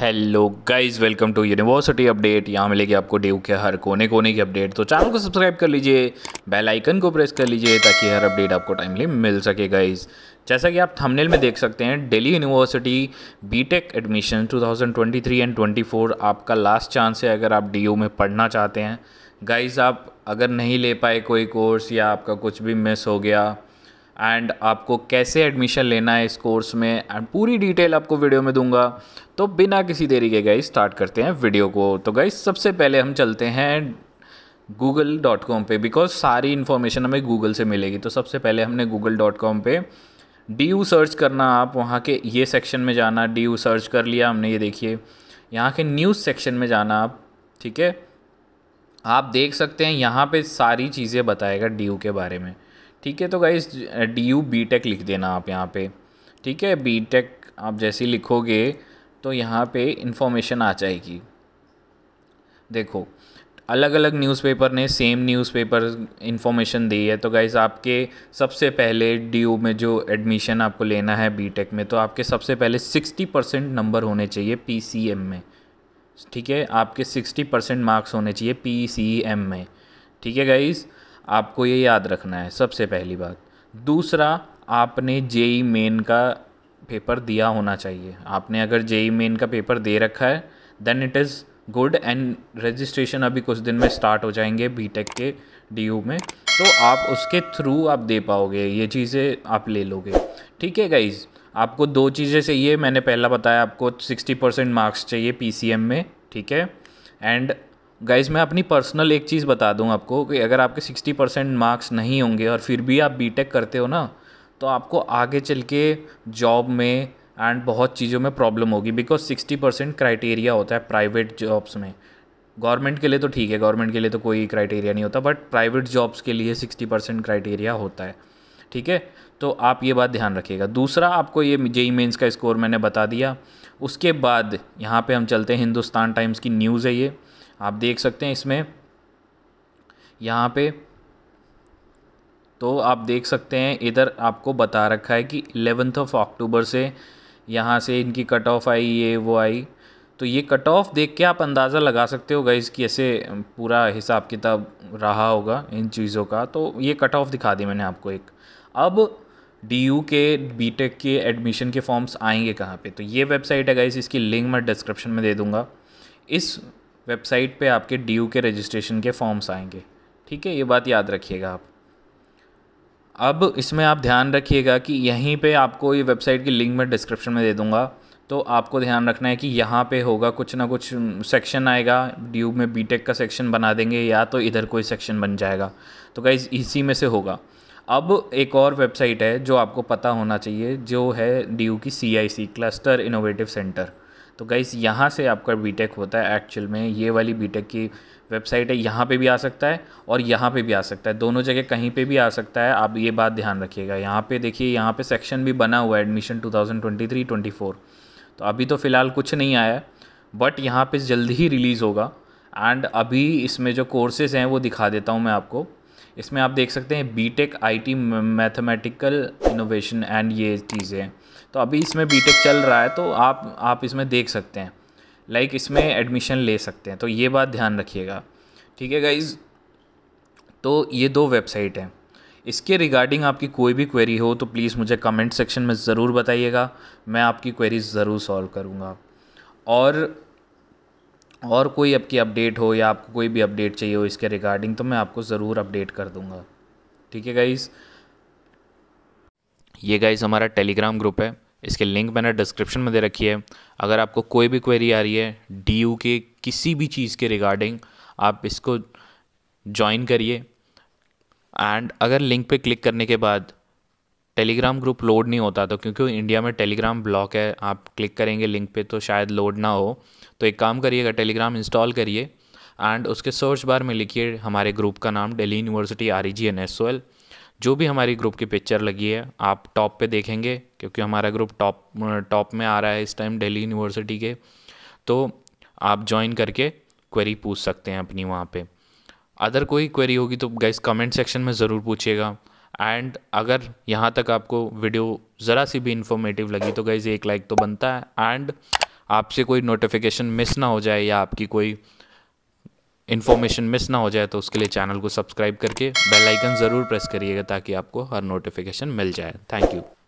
hello guys welcome to university update यहाँ मिलेगी आपको ड्यू के हर कोने कोने की अपडेट तो चैनल को सब्सक्राइब कर लीजिए बेल आइकन को प्रेस कर लीजिए ताकि हर अपडेट आपको टाइमली मिल सके गाइस जैसा कि आप थंबनेल में देख सकते हैं Delhi university BTech admission 2023 and 24 आपका लास्ट चांस है अगर आप डी में पढ़ना चाहते हैं गाइज़ आप अगर नहीं ले पाए कोई कोर्स या आपका कुछ भी मिस हो गया एंड आपको कैसे एडमिशन लेना है इस कोर्स में एंड पूरी डिटेल आपको वीडियो में दूंगा तो बिना किसी देरी के गई स्टार्ट करते हैं वीडियो को तो गई सबसे पहले हम चलते हैं गूगल डॉट कॉम पर बिकॉज सारी इन्फॉर्मेशन हमें गूगल से मिलेगी तो सबसे पहले हमने गूगल डॉट कॉम पर डी यू सर्च करना आप वहाँ के ये सेक्शन में जाना डी यू सर्च कर लिया हमने ये देखिए यहाँ के न्यूज़ सेक्शन में जाना आप ठीक है आप देख सकते हैं यहाँ पे सारी चीज़ें बताएगा डी यू के बारे में ठीक है तो guys D U B tech लिख देना आप यहाँ पे ठीक है बी टेक आप जैसे लिखोगे तो यहाँ पे इंफॉर्मेशन आ जाएगी देखो अलग अलग न्यूज़पेपर ने सेम न्यूज़पेपर इन्फॉर्मेशन दी है तो गाइज़ आपके सबसे पहले डी में जो एडमिशन आपको लेना है टेक में तो आपके सबसे पहले सिक्सटी परसेंट नंबर होने चाहिए एम में ठीक है आपके सिक्सटी परसेंट मार्क्स होने चाहिए एम में ठीक है गाइज़ आपको ये याद रखना है सबसे पहली बात दूसरा आपने जेई मेन का पेपर दिया होना चाहिए आपने अगर जेई मेन का पेपर दे रखा है then it is good and registration अभी कुछ दिन में स्टार्ट हो जाएंगे बीटेक के डी में तो आप उसके थ्रू आप दे पाओगे ये चीज़ें आप ले लोगे ठीक है गाइज आपको दो चीज़ें चाहिए मैंने पहला बताया आपको सिक्सटी परसेंट मार्क्स चाहिए पीसीएम में ठीक है एंड गाइज मैं अपनी पर्सनल एक चीज़ बता दूं आपको कि अगर आपके 60 परसेंट मार्क्स नहीं होंगे और फिर भी आप बीटेक करते हो ना तो आपको आगे चल के जॉब में एंड बहुत चीज़ों में प्रॉब्लम होगी बिकॉज 60 परसेंट क्राइटेरिया होता है प्राइवेट जॉब्स में गवर्नमेंट के लिए तो ठीक है गवर्नमेंट के लिए तो कोई क्राइटेरिया नहीं होता बट प्राइवेट जॉब्स के लिए सिक्सटी परसेंट क्राइटेरिया होता है ठीक है तो आप ये बात ध्यान रखिएगा दूसरा आपको ये जेई मेन्स का स्कोर मैंने बता दिया उसके बाद यहाँ पे हम चलते हैं हिंदुस्तान टाइम्स की न्यूज़ है ये आप देख सकते हैं इसमें यहाँ पे तो आप देख सकते हैं इधर आपको बता रखा है कि एलेवेंथ ऑफ अक्टूबर से यहाँ से इनकी कट ऑफ आई ये वो आई तो ये कट ऑफ देख के आप अंदाज़ा लगा सकते हो गई कि ऐसे पूरा हिसाब किताब रहा होगा इन चीज़ों का तो ये कट ऑफ दिखा दी मैंने आपको एक अब डी यू के बी टेक के एडमिशन के फॉर्म्स आएंगे कहाँ पे तो ये वेबसाइट है गाइस इसकी लिंक मैं डिस्क्रिप्शन में दे दूँगा इस वेबसाइट पे आपके डी यू के रजिस्ट्रेशन के फॉर्म्स आएंगे ठीक है ये बात याद रखिएगा आप अब इसमें आप ध्यान रखिएगा कि यहीं पे आपको ये वेबसाइट की लिंक मैं डिस्क्रिप्शन में दे दूँगा तो आपको ध्यान रखना है कि यहाँ पे होगा कुछ ना कुछ सेक्शन आएगा यू में बीटेक का सेक्शन बना देंगे या तो इधर कोई सेक्शन बन जाएगा तो गाइज इसी में से होगा अब एक और वेबसाइट है जो आपको पता होना चाहिए जो है डी की C I C cluster innovative centre तो गाइस यहाँ से आपका बीटेक होता है एक्चुअल में ये वाली बीटेक की वेबसाइट है यहाँ पे भी आ सकता है और यहाँ पे भी आ सकता है दोनों जगह कहीं पे भी आ सकता है आप ये बात ध्यान रखिएगा यहाँ पे देखिए यहाँ पे सेक्शन भी बना हुआ है एडमिशन 2023-24 तो अभी तो फ़िलहाल कुछ नहीं आया है बट यहाँ पर जल्दी ही रिलीज़ होगा एंड अभी इसमें जो कोर्सेज़ हैं वो दिखा देता हूँ मैं आपको इसमें आप देख सकते हैं B tech I T mathematical innovation and ये चीज़ें तो अभी इसमें बी टेक चल रहा है तो आप आप इसमें देख सकते हैं लाइक like इसमें एडमिशन ले सकते हैं तो ये बात ध्यान रखिएगा ठीक है गाइज़ तो ये दो वेबसाइट हैं इसके रिगार्डिंग आपकी कोई भी क्वेरी हो तो प्लीज़ मुझे कमेंट सेक्शन में ज़रूर बताइएगा मैं आपकी क्वेरी ज़रूर सॉल्व करूँगा और और कोई आपकी अपडेट हो या आपको कोई भी अपडेट चाहिए हो इसके रिगार्डिंग तो मैं आपको ज़रूर अपडेट कर दूँगा ठीक है गाइज़ ये गाइज़ हमारा टेलीग्राम ग्रुप है इसके लिंक मैंने डिस्क्रिप्शन में दे रखी है अगर आपको कोई भी क्वेरी आ रही है डी के किसी भी चीज़ के रिगार्डिंग आप इसको ज्वाइन करिए एंड अगर लिंक पे क्लिक करने के बाद टेलीग्राम ग्रुप लोड नहीं होता तो क्योंकि इंडिया में टेलीग्राम ब्लॉक है आप क्लिक करेंगे लिंक पे तो शायद लोड ना हो तो एक काम करिएगा टेलीग्राम इंस्टॉल करिए एंड उसके सर्च बार में लिखिए हमारे ग्रुप का नाम daily university R E G N S O L जो भी हमारी ग्रुप की पिक्चर लगी है आप टॉप पे देखेंगे क्योंकि हमारा ग्रुप टॉप टॉप में आ रहा है इस टाइम दिल्ली यूनिवर्सिटी के तो आप ज्वाइन करके क्वेरी पूछ सकते हैं अपनी वहाँ पे अदर कोई क्वेरी होगी तो गैस कमेंट सेक्शन में ज़रूर पूछिएगा एंड अगर यहाँ तक आपको वीडियो ज़रा सी भी इन्फॉर्मेटिव लगी तो गैज़ एक लाइक तो बनता है एंड आपसे कोई नोटिफिकेशन मिस ना हो जाए या आपकी कोई इन्फॉर्मेशन मिस ना हो जाए तो उसके लिए चैनल को सब्सक्राइब करके बेल आइकन ज़रूर प्रेस करिएगा ताकि आपको हर नोटिफिकेशन मिल जाए थैंक यू